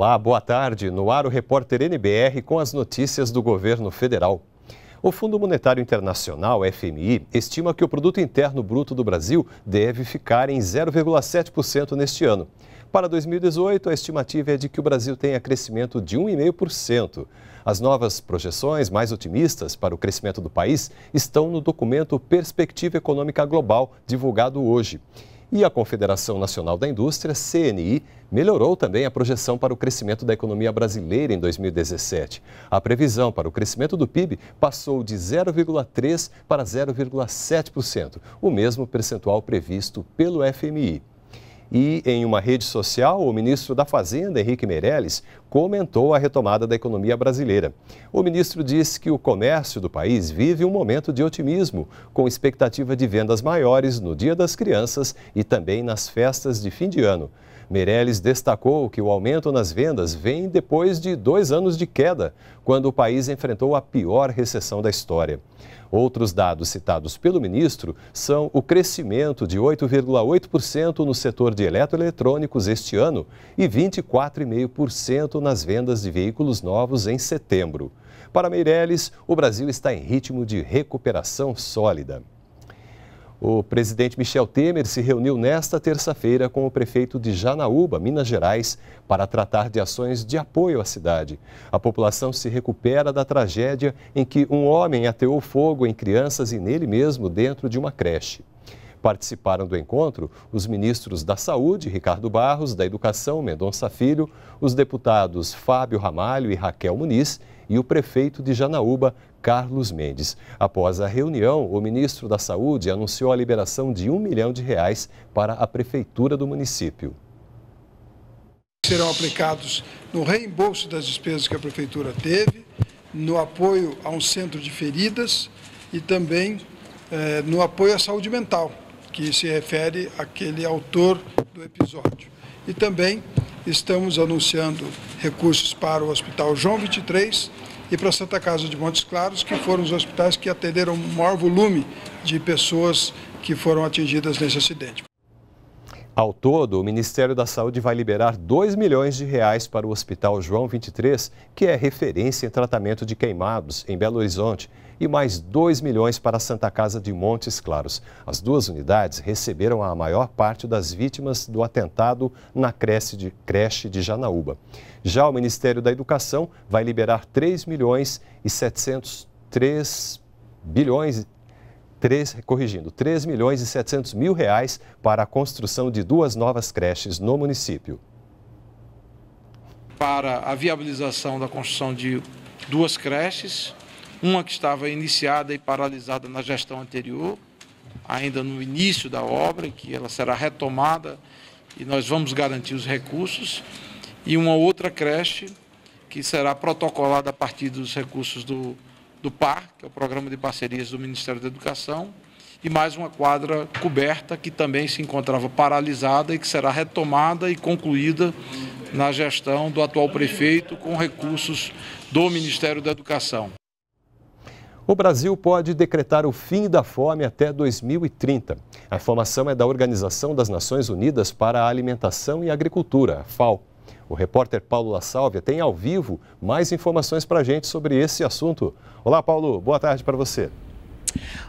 Olá, boa tarde. No ar o repórter NBR com as notícias do governo federal. O Fundo Monetário Internacional, FMI, estima que o produto interno bruto do Brasil deve ficar em 0,7% neste ano. Para 2018, a estimativa é de que o Brasil tenha crescimento de 1,5%. As novas projeções mais otimistas para o crescimento do país estão no documento Perspectiva Econômica Global, divulgado hoje. E a Confederação Nacional da Indústria, CNI, melhorou também a projeção para o crescimento da economia brasileira em 2017. A previsão para o crescimento do PIB passou de 0,3% para 0,7%, o mesmo percentual previsto pelo FMI. E em uma rede social, o ministro da Fazenda, Henrique Meirelles, comentou a retomada da economia brasileira. O ministro disse que o comércio do país vive um momento de otimismo, com expectativa de vendas maiores no Dia das Crianças e também nas festas de fim de ano. Meirelles destacou que o aumento nas vendas vem depois de dois anos de queda, quando o país enfrentou a pior recessão da história. Outros dados citados pelo ministro são o crescimento de 8,8% no setor de eletroeletrônicos este ano e 24,5% nas vendas de veículos novos em setembro. Para Meirelles, o Brasil está em ritmo de recuperação sólida. O presidente Michel Temer se reuniu nesta terça-feira com o prefeito de Janaúba, Minas Gerais, para tratar de ações de apoio à cidade. A população se recupera da tragédia em que um homem ateou fogo em crianças e nele mesmo dentro de uma creche. Participaram do encontro os ministros da Saúde, Ricardo Barros, da Educação, Mendonça Filho, os deputados Fábio Ramalho e Raquel Muniz e o prefeito de Janaúba, Carlos Mendes. Após a reunião, o ministro da Saúde anunciou a liberação de um milhão de reais para a prefeitura do município. Serão aplicados no reembolso das despesas que a prefeitura teve, no apoio a um centro de feridas e também eh, no apoio à saúde mental, que se refere àquele autor do episódio. E também estamos anunciando recursos para o Hospital João 23 e para Santa Casa de Montes Claros, que foram os hospitais que atenderam o maior volume de pessoas que foram atingidas nesse acidente. Ao todo, o Ministério da Saúde vai liberar 2 milhões de reais para o Hospital João 23, que é referência em tratamento de queimados em Belo Horizonte, e mais 2 milhões para a Santa Casa de Montes Claros. As duas unidades receberam a maior parte das vítimas do atentado na creche de, creche de Janaúba. Já o Ministério da Educação vai liberar 3 milhões e 703 bilhões 3, corrigindo, 3 milhões e 700 mil reais para a construção de duas novas creches no município. Para a viabilização da construção de duas creches, uma que estava iniciada e paralisada na gestão anterior, ainda no início da obra, que ela será retomada e nós vamos garantir os recursos, e uma outra creche que será protocolada a partir dos recursos do do PAR, que é o Programa de Parcerias do Ministério da Educação, e mais uma quadra coberta que também se encontrava paralisada e que será retomada e concluída na gestão do atual prefeito com recursos do Ministério da Educação. O Brasil pode decretar o fim da fome até 2030. A informação é da Organização das Nações Unidas para a Alimentação e Agricultura, FAO. O repórter Paulo La Sálvia tem ao vivo mais informações para a gente sobre esse assunto. Olá, Paulo, boa tarde para você.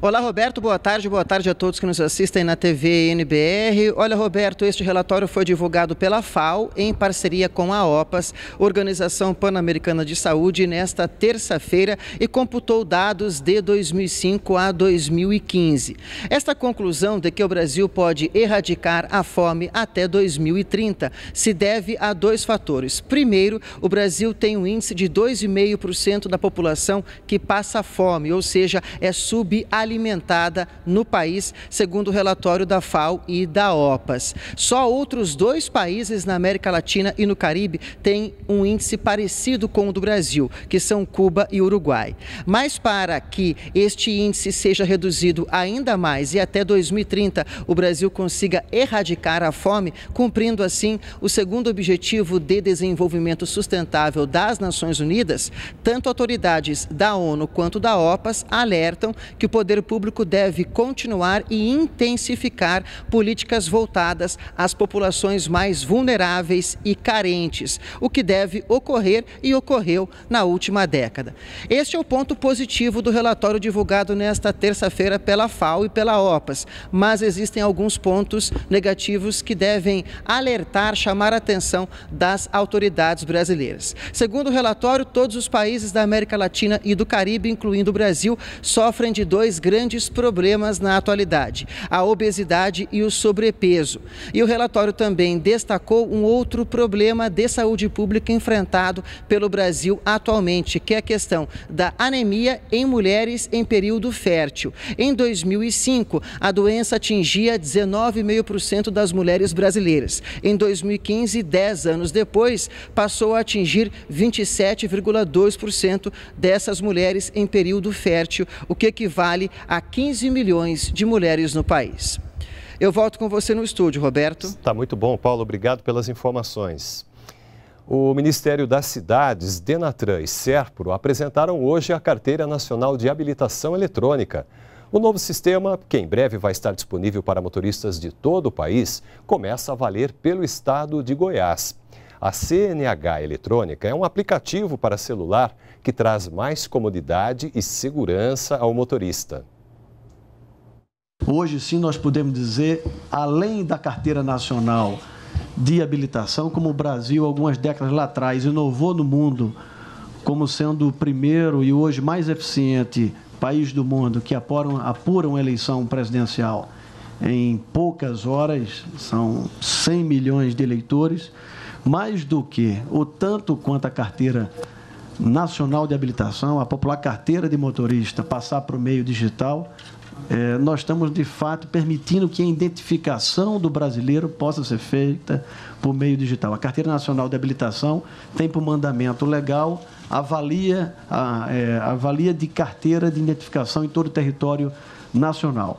Olá, Roberto. Boa tarde. Boa tarde a todos que nos assistem na TV NBR. Olha, Roberto, este relatório foi divulgado pela FAO em parceria com a OPAS, Organização Pan-Americana de Saúde, nesta terça-feira e computou dados de 2005 a 2015. Esta conclusão de que o Brasil pode erradicar a fome até 2030 se deve a dois fatores. Primeiro, o Brasil tem um índice de 2,5% da população que passa fome, ou seja, é sub subalimentada no país, segundo o relatório da FAO e da OPAS. Só outros dois países na América Latina e no Caribe têm um índice parecido com o do Brasil, que são Cuba e Uruguai. Mas para que este índice seja reduzido ainda mais e até 2030 o Brasil consiga erradicar a fome, cumprindo assim o segundo objetivo de desenvolvimento sustentável das Nações Unidas, tanto autoridades da ONU quanto da OPAS alertam que o poder público deve continuar e intensificar políticas voltadas às populações mais vulneráveis e carentes, o que deve ocorrer e ocorreu na última década. Este é o ponto positivo do relatório divulgado nesta terça-feira pela FAO e pela OPAS, mas existem alguns pontos negativos que devem alertar, chamar a atenção das autoridades brasileiras. Segundo o relatório, todos os países da América Latina e do Caribe, incluindo o Brasil, sofrem de dois grandes problemas na atualidade: a obesidade e o sobrepeso. E o relatório também destacou um outro problema de saúde pública enfrentado pelo Brasil atualmente, que é a questão da anemia em mulheres em período fértil. Em 2005, a doença atingia 19,5% das mulheres brasileiras. Em 2015, 10 anos depois, passou a atingir 27,2% dessas mulheres em período fértil, o que equivale equivale a 15 milhões de mulheres no país. Eu volto com você no estúdio, Roberto. Está muito bom, Paulo. Obrigado pelas informações. O Ministério das Cidades, Denatran e Serpro apresentaram hoje a Carteira Nacional de Habilitação Eletrônica. O novo sistema, que em breve vai estar disponível para motoristas de todo o país, começa a valer pelo estado de Goiás. A CNH Eletrônica é um aplicativo para celular que traz mais comodidade e segurança ao motorista. Hoje sim nós podemos dizer, além da carteira nacional de habilitação, como o Brasil, algumas décadas lá atrás, inovou no mundo como sendo o primeiro e hoje mais eficiente país do mundo que apuram, uma eleição presidencial em poucas horas, são 100 milhões de eleitores, mais do que o tanto quanto a carteira nacional de habilitação, a popular carteira de motorista, passar para o meio digital, é, nós estamos de fato permitindo que a identificação do brasileiro possa ser feita por meio digital. A Carteira Nacional de Habilitação tem por mandamento legal avalia, a, é, avalia de carteira de identificação em todo o território nacional.